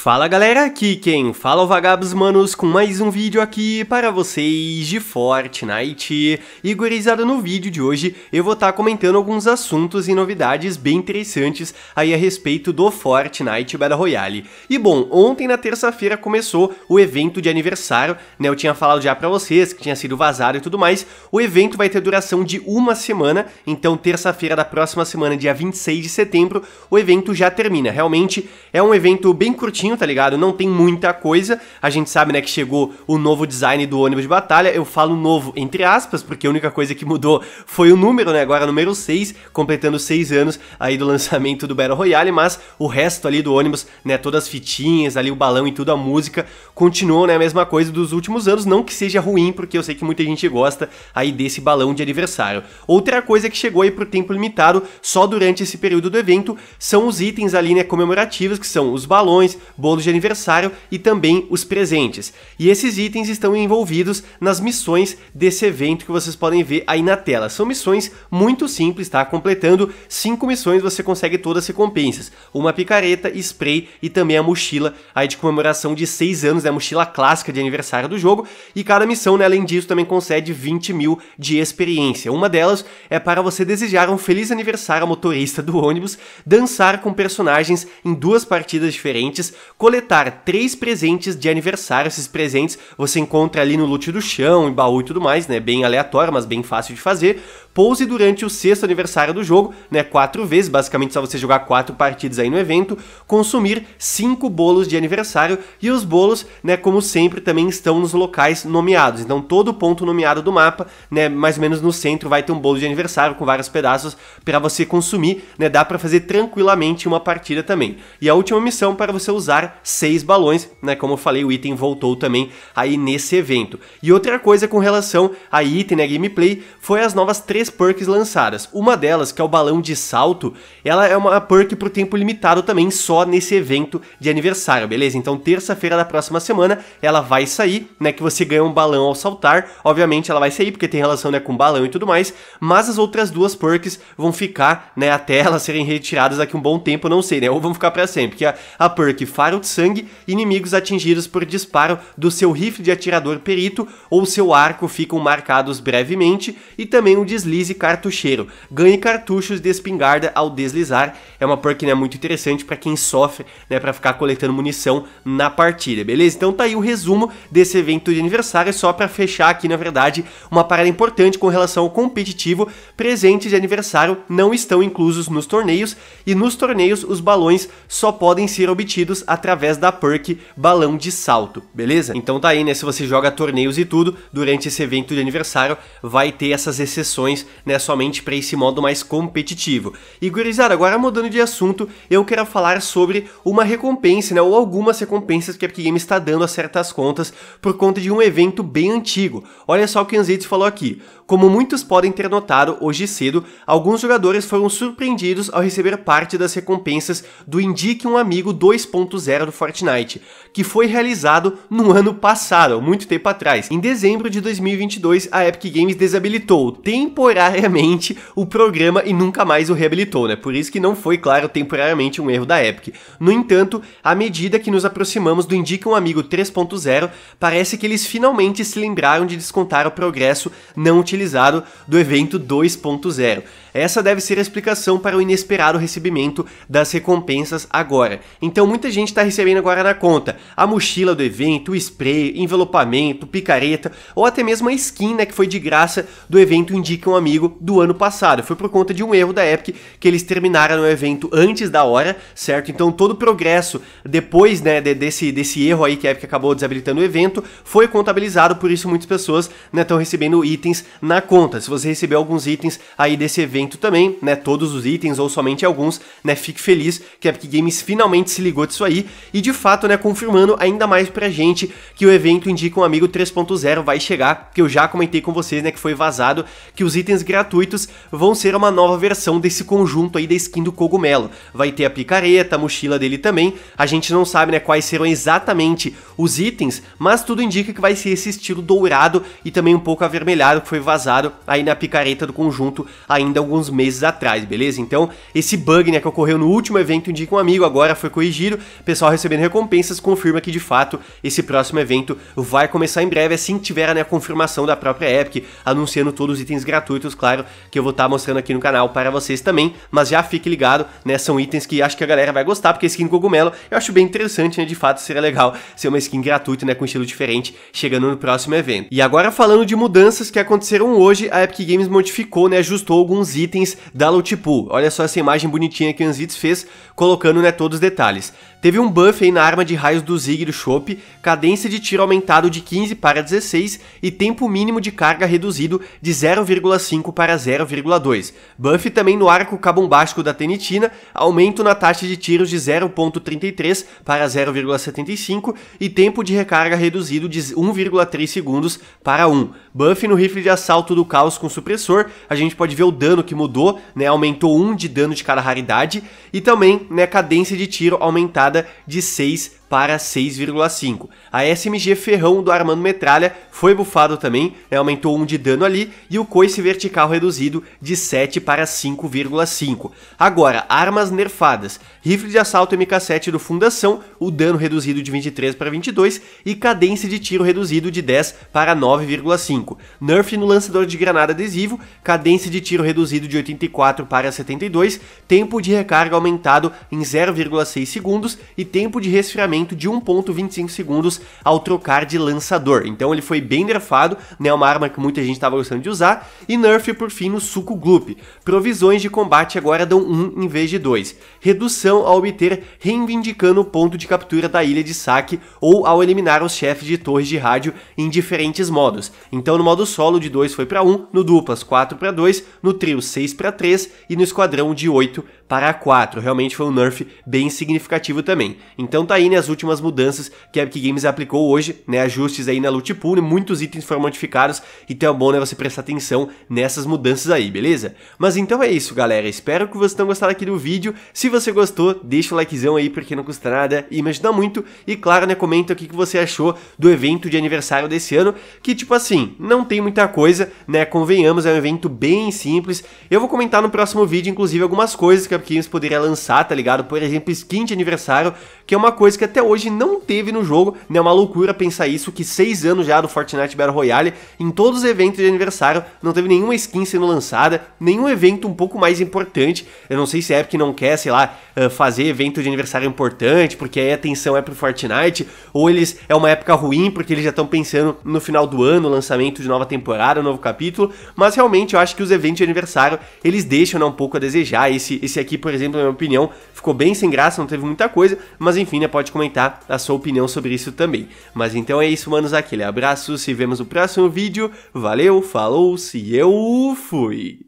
Fala galera, aqui quem fala é o Vagabos Manos com mais um vídeo aqui para vocês de Fortnite. E gurizada, no vídeo de hoje eu vou estar tá comentando alguns assuntos e novidades bem interessantes aí a respeito do Fortnite Battle Royale. E bom, ontem na terça-feira começou o evento de aniversário, né, eu tinha falado já para vocês que tinha sido vazado e tudo mais. O evento vai ter duração de uma semana, então terça-feira da próxima semana, dia 26 de setembro, o evento já termina. Realmente é um evento bem curtinho, bonitinho, tá ligado? Não tem muita coisa. A gente sabe, né, que chegou o novo design do ônibus de batalha. Eu falo novo, entre aspas, porque a única coisa que mudou foi o número, né? Agora número 6, completando 6 anos aí do lançamento do Battle Royale, mas o resto ali do ônibus, né, todas as fitinhas ali, o balão e tudo, a música, continuou, né, a mesma coisa dos últimos anos. Não que seja ruim, porque eu sei que muita gente gosta aí desse balão de aniversário. Outra coisa que chegou aí pro tempo limitado, só durante esse período do evento, são os itens ali, né, comemorativos, que são os balões, bônus de aniversário e também os presentes. E esses itens estão envolvidos nas missões desse evento que vocês podem ver aí na tela. São missões muito simples, tá? Completando cinco missões você consegue todas as recompensas. Uma picareta, spray e também a mochila aí de comemoração de 6 anos, né? A mochila clássica de aniversário do jogo. E cada missão, né, além disso, também concede 20 mil de experiência. Uma delas é para você desejar um feliz aniversário ao motorista do ônibus, dançar com personagens em duas partidas diferentes, coletar três presentes de aniversário. Esses presentes você encontra ali no loot do chão, em baú e tudo mais, né? Bem aleatório, mas bem fácil de fazer. Pose durante o sexto aniversário do jogo, né, quatro vezes, basicamente só você jogar quatro partidas aí no evento, consumir cinco bolos de aniversário e os bolos, né, como sempre, também estão nos locais nomeados. Então todo ponto nomeado do mapa, né, mais ou menos no centro vai ter um bolo de aniversário com vários pedaços para você consumir, né, dá para fazer tranquilamente uma partida também. E a última missão para você usar seis balões, né, como eu falei, o item voltou também aí nesse evento. E outra coisa com relação a item, né, gameplay, foi as novas três três perks lançadas. Uma delas, que é o balão de salto, ela é uma perk pro tempo limitado também, só nesse evento de aniversário, beleza? Então terça-feira da próxima semana ela vai sair, né, que você ganha um balão ao saltar. Obviamente ela vai sair porque tem relação, né, com balão e tudo mais, mas as outras duas perks vão ficar, né, até elas serem retiradas daqui um bom tempo, não sei, né, ou vão ficar para sempre, que é a perk Faro de Sangue, inimigos atingidos por disparo do seu rifle de atirador perito ou seu arco ficam marcados brevemente e também o um deslize deslize cartucheiro. Ganhe cartuchos de espingarda ao deslizar. É uma perk né, muito interessante para quem sofre, né, para ficar coletando munição na partida, beleza? Então tá aí o resumo desse evento de aniversário, só para fechar aqui, na verdade, uma parada importante com relação ao competitivo. Presentes de aniversário não estão inclusos nos torneios e nos torneios os balões só podem ser obtidos através da perk Balão de Salto, beleza? Então tá aí, né, se você joga torneios e tudo, durante esse evento de aniversário vai ter essas exceções né, somente para esse modo mais competitivo. E gurizada, agora mudando de assunto, eu quero falar sobre uma recompensa, né, ou algumas recompensas que a Epic Games está dando a certas contas por conta de um evento bem antigo. Olha só o que Anzitz falou aqui. Como muitos podem ter notado, hoje cedo, alguns jogadores foram surpreendidos ao receber parte das recompensas do Indique um Amigo 2.0 do Fortnite, que foi realizado no ano passado, muito tempo atrás. Em dezembro de 2022, a Epic Games desabilitou temporariamente temporariamente o programa e nunca mais o reabilitou, né? Por isso que não foi, claro, temporariamente um erro da Epic. No entanto, à medida que nos aproximamos do Indica um Amigo 3.0, parece que eles finalmente se lembraram de descontar o progresso não utilizado do evento 2.0. Essa deve ser a explicação para o inesperado recebimento das recompensas agora. Então muita gente está recebendo agora na conta a mochila do evento, o spray, envelopamento, picareta ou até mesmo a skin né, que foi de graça do evento Indica um Amigo do ano passado. Foi por conta de um erro da Epic que eles terminaram o evento antes da hora, certo? Então todo o progresso depois né, de, desse, desse erro aí que a Epic acabou desabilitando o evento foi contabilizado, por isso muitas pessoas estão né, recebendo itens na conta. Se você recebeu alguns itens aí desse evento também, né, todos os itens ou somente alguns, né, fique feliz que a Epic Games finalmente se ligou disso aí e de fato, né, confirmando ainda mais pra gente que o evento Indica um Amigo 3.0 vai chegar, que eu já comentei com vocês, né, que foi vazado, que os itens gratuitos vão ser uma nova versão desse conjunto aí da skin do cogumelo. Vai ter a picareta, a mochila dele também, a gente não sabe, né, quais serão exatamente os itens, mas tudo indica que vai ser esse estilo dourado e também um pouco avermelhado que foi vazado aí na picareta do conjunto ainda alguns meses atrás, beleza? Então, esse bug né, que ocorreu no último evento Indica um Amigo agora foi corrigido, pessoal recebendo recompensas confirma que de fato esse próximo evento vai começar em breve, assim que tiver né, a confirmação da própria Epic, anunciando todos os itens gratuitos, claro, que eu vou estar tá mostrando aqui no canal para vocês também, mas já fique ligado, né, são itens que acho que a galera vai gostar, porque a skin cogumelo eu acho bem interessante, né, de fato seria legal ser uma skin gratuita, né, com estilo diferente, chegando no próximo evento. E agora falando de mudanças que aconteceram hoje, a Epic Games modificou, né, ajustou alguns itens da pool. Olha só essa imagem bonitinha que o Anzitz fez, colocando né, todos os detalhes. Teve um buff aí na arma de raios do Zig do Chopp, cadência de tiro aumentado de 15 para 16 e tempo mínimo de carga reduzido de 0,5 para 0,2. Buff também no arco cabombástico da Tenitina, aumento na taxa de tiros de 0,33 para 0,75 e tempo de recarga reduzido de 1,3 segundos para 1. Buff no rifle de assalto do caos com supressor, a gente pode ver o dano que mudou, né, aumentou 1 de dano de cada raridade e também, né, cadência de tiro aumentada temporada de seis para 6,5. A SMG Ferrão do Armando Metralha foi bufado também, né, aumentou 1 de dano ali, e o coice vertical reduzido de 7 para 5,5. Agora, armas nerfadas, rifle de assalto MK7 do Fundação, o dano reduzido de 23 para 22 e cadência de tiro reduzido de 10 para 9,5. Nerf no lançador de granada adesivo, cadência de tiro reduzido de 84 para 72, tempo de recarga aumentado em 0,6 segundos e tempo de resfriamento aumento de 1.25 segundos ao trocar de lançador. Então ele foi bem nerfado, né, uma arma que muita gente estava gostando de usar, e nerf por fim no suco gloop. Provisões de combate agora dão 1 em vez de 2. Redução ao obter reivindicando o ponto de captura da ilha de saque ou ao eliminar os chefes de torres de rádio em diferentes modos. Então no modo solo de 2 foi para 1, no duplas 4 para 2, no trio 6 para 3 e no esquadrão de 8 para 4. Realmente foi um nerf bem significativo também. Então tá aí, né, as as últimas mudanças que a Epic Games aplicou hoje, né, ajustes aí na loot pool, né? muitos itens foram modificados, então é bom né, você prestar atenção nessas mudanças aí, beleza? Mas então é isso, galera, espero que vocês tenham gostado aqui do vídeo, se você gostou, deixa o likezão aí porque não custa nada e me ajuda muito, e claro, né, comenta o que você achou do evento de aniversário desse ano, que tipo assim, não tem muita coisa, né, convenhamos, é um evento bem simples, eu vou comentar no próximo vídeo, inclusive, algumas coisas que a Epic Games poderia lançar, tá ligado? Por exemplo, skin de aniversário, que é uma coisa que até até hoje não teve no jogo, né? É uma loucura pensar isso, que seis anos já do Fortnite Battle Royale, em todos os eventos de aniversário, não teve nenhuma skin sendo lançada, nenhum evento um pouco mais importante. Eu não sei se a Epic não quer, sei lá, eh, fazer evento de aniversário importante, porque aí a atenção é pro Fortnite, ou eles é uma época ruim, porque eles já estão pensando no final do ano, lançamento de nova temporada, novo capítulo, mas realmente eu acho que os eventos de aniversário, eles deixam né, um pouco a desejar. Esse, esse aqui, por exemplo, na minha opinião, ficou bem sem graça, não teve muita coisa, mas enfim, né, pode comentar comentar a sua opinião sobre isso também. Mas então é isso, manos, aquele abraço, se vemos no próximo vídeo, valeu, falou, se eu fui!